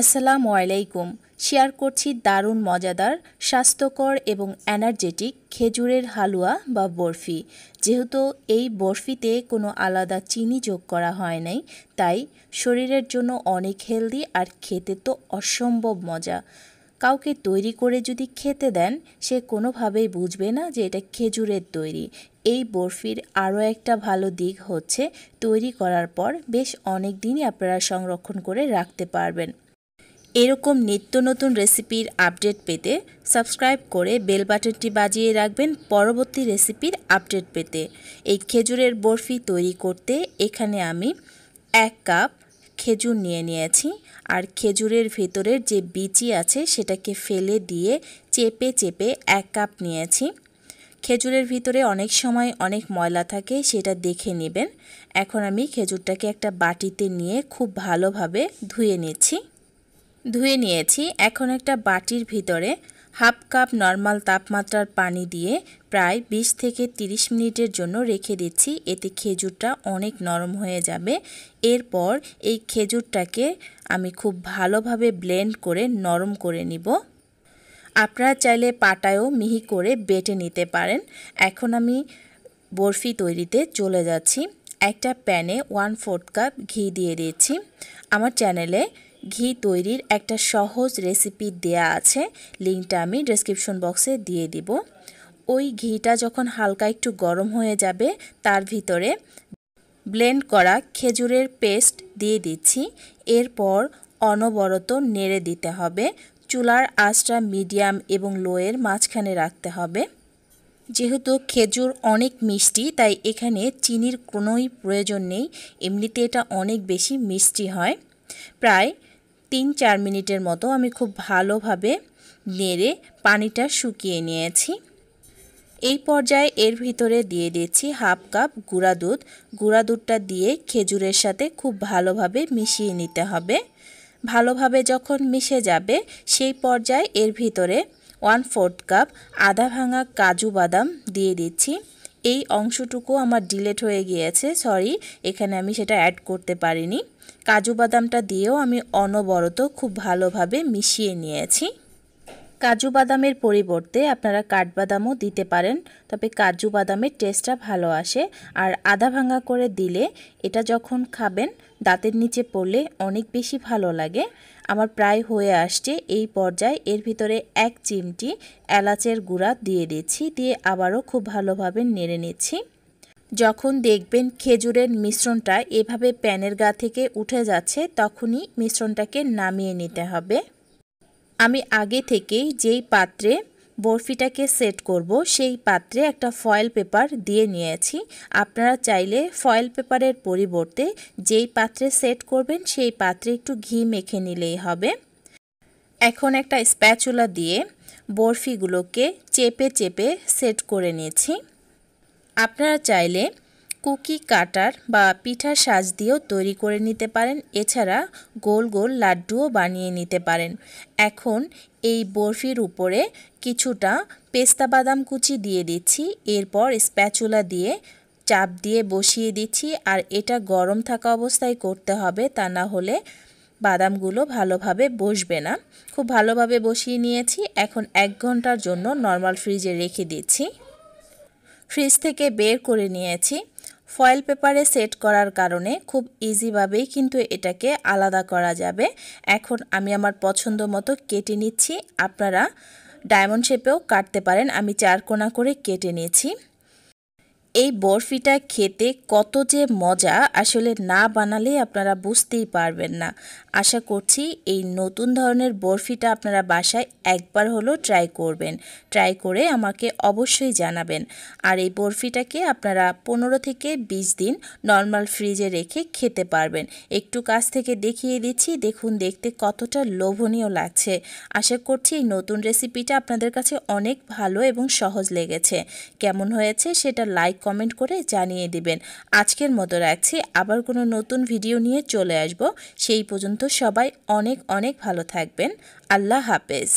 আসসালামু আলাইকুম শেয়ার করছি দারুণ মজাদার স্বাস্থ্যকর এবং এনার্জেটিক খেজুরের হালুয়া বা বরফি যেহেতু এই বরফিতে কোনো আলাদা চিনি যোগ করা হয় নাই তাই শরীরের জন্য অনেক হেলদি আর খেতে তো অসম্ভব মজা কাউকে তৈরি করে যদি খেতে দেন সে কোনোভাবেই বুঝবে না যে এটা খেজুরের তৈরি এই বরফির আরও একটা ভালো দিক হচ্ছে তৈরি করার পর বেশ অনেক দিনই আপনারা সংরক্ষণ করে রাখতে পারবেন এরকম নিত্য নতুন রেসিপির আপডেট পেতে সাবস্ক্রাইব করে বেল বাটনটি বাজিয়ে রাখবেন পরবর্তী রেসিপির আপডেট পেতে এই খেজুরের বরফি তৈরি করতে এখানে আমি এক কাপ খেজুর নিয়ে নিয়েছি আর খেজুরের ভেতরের যে বিচি আছে সেটাকে ফেলে দিয়ে চেপে চেপে এক কাপ নিয়েছি খেজুরের ভিতরে অনেক সময় অনেক ময়লা থাকে সেটা দেখে নেবেন এখন আমি খেজুরটাকে একটা বাটিতে নিয়ে খুব ভালোভাবে ধুয়ে নিচ্ছি ধুয়ে নিয়েছি এখন একটা বাটির ভিতরে হাফ কাপ নর্মাল তাপমাত্রার পানি দিয়ে প্রায় ২০ থেকে ৩০ মিনিটের জন্য রেখে দিচ্ছি এতে খেজুরটা অনেক নরম হয়ে যাবে এরপর এই খেজুরটাকে আমি খুব ভালোভাবে ব্লেন্ড করে নরম করে নিব আপনারা চাইলে পাটায়ও মিহি করে বেটে নিতে পারেন এখন আমি বরফি তৈরিতে চলে যাচ্ছি একটা প্যানে ওয়ান ফোর্থ কাপ ঘি দিয়ে দিয়েছি আমার চ্যানেলে ঘি তৈরির একটা সহজ রেসিপি দেয়া আছে লিঙ্কটা আমি ডেসক্রিপশন বক্সে দিয়ে দিব ওই ঘিটা যখন হালকা একটু গরম হয়ে যাবে তার ভিতরে ব্লেন্ড করা খেজুরের পেস্ট দিয়ে দিচ্ছি এরপর অনবরত নেড়ে দিতে হবে চুলার আঁচটা মিডিয়াম এবং লোয়ের মাঝখানে রাখতে হবে যেহেতু খেজুর অনেক মিষ্টি তাই এখানে চিনির কোনোই প্রয়োজন নেই এমনিতে এটা অনেক বেশি মিষ্টি হয় প্রায় তিন চার মিনিটের মতো আমি খুব ভালোভাবে নেড়ে পানিটা শুকিয়ে নিয়েছি এই পর্যায়ে এর ভিতরে দিয়ে দিয়েছি হাফ কাপ গুঁড়া দুধ গুঁড়া দুধটা দিয়ে খেজুরের সাথে খুব ভালোভাবে মিশিয়ে নিতে হবে ভালোভাবে যখন মিশে যাবে সেই পর্যায়ে এর ভিতরে ওয়ান ফোর্থ কাপ আধা ভাঙা কাজু বাদাম দিয়ে দিচ্ছি এই অংশটুকু আমার ডিলেট হয়ে গিয়েছে সরি এখানে আমি সেটা অ্যাড করতে পারিনি কাজু বাদামটা দিয়েও আমি অনবরত খুব ভালোভাবে মিশিয়ে নিয়েছি কাজু বাদামের পরিবর্তে আপনারা কাঠবাদামও দিতে পারেন তবে কাজু বাদামের টেস্টটা ভালো আসে আর আধা ভাঙা করে দিলে এটা যখন খাবেন দাঁতের নিচে পড়লে অনেক বেশি ভালো লাগে আমার প্রায় হয়ে আসছে এই পর্যায়ে এর ভিতরে এক চিমটি এলাচের গুঁড়া দিয়ে দিচ্ছি দিয়ে আবারও খুব ভালোভাবে নেড়ে নিচ্ছি যখন দেখবেন খেজুরের মিশ্রণটা এভাবে প্যানের গা থেকে উঠে যাচ্ছে তখনই মিশ্রণটাকে নামিয়ে নিতে হবে আমি আগে থেকেই যেই পাত্রে বরফিটাকে সেট করব সেই পাত্রে একটা ফয়েল পেপার দিয়ে নিয়েছি আপনারা চাইলে ফয়েল পেপারের পরিবর্তে যেই পাত্রে সেট করবেন সেই পাত্রে একটু ঘি মেখে নিলেই হবে এখন একটা স্প্যাচুলা দিয়ে বরফিগুলোকে চেপে চেপে সেট করে নিয়েছি আপনারা চাইলে কুকি কাটার বা পিঠার সাজ দিয়েও তৈরি করে নিতে পারেন এছাড়া গোল গোল লাড্ডুও বানিয়ে নিতে পারেন এখন এই বরফির উপরে কিছুটা পেস্তা বাদাম কুচি দিয়ে দিচ্ছি এরপর স্প্যাচুলা দিয়ে চাপ দিয়ে বসিয়ে দিচ্ছি আর এটা গরম থাকা অবস্থায় করতে হবে তা না হলে বাদামগুলো ভালোভাবে বসবে না খুব ভালোভাবে বসিয়ে নিয়েছি এখন এক ঘন্টার জন্য নর্মাল ফ্রিজে রেখে দিচ্ছি ফ্রিজ থেকে বের করে নিয়েছি ফয়েল পেপারে সেট করার কারণে খুব ইজিভাবেই কিন্তু এটাকে আলাদা করা যাবে এখন আমি আমার পছন্দ মতো কেটে নিচ্ছি আপনারা ডায়মন্ড শেপেও কাটতে পারেন আমি চার কোনা করে কেটে নিয়েছি এই বরফিটা খেতে কত যে মজা আসলে না বানালে আপনারা বুঝতেই পারবেন না আশা করছি এই নতুন ধরনের বরফিটা আপনারা বাসায় একবার হলো ট্রাই করবেন ট্রাই করে আমাকে অবশ্যই জানাবেন আর এই বরফিটাকে আপনারা পনেরো থেকে ২০ দিন নর্মাল ফ্রিজে রেখে খেতে পারবেন একটু কাছ থেকে দেখিয়ে দিচ্ছি দেখুন দেখতে কতটা লোভনীয় লাগছে আশা করছি এই নতুন রেসিপিটা আপনাদের কাছে অনেক ভালো এবং সহজ লেগেছে কেমন হয়েছে সেটা লাইক কমেন্ট করে জানিয়ে দিবেন আজকের মতো রাখছি আবার কোনো নতুন ভিডিও নিয়ে চলে আসব সেই পর্যন্ত সবাই অনেক অনেক ভালো থাকবেন আল্লাহ হাফেজ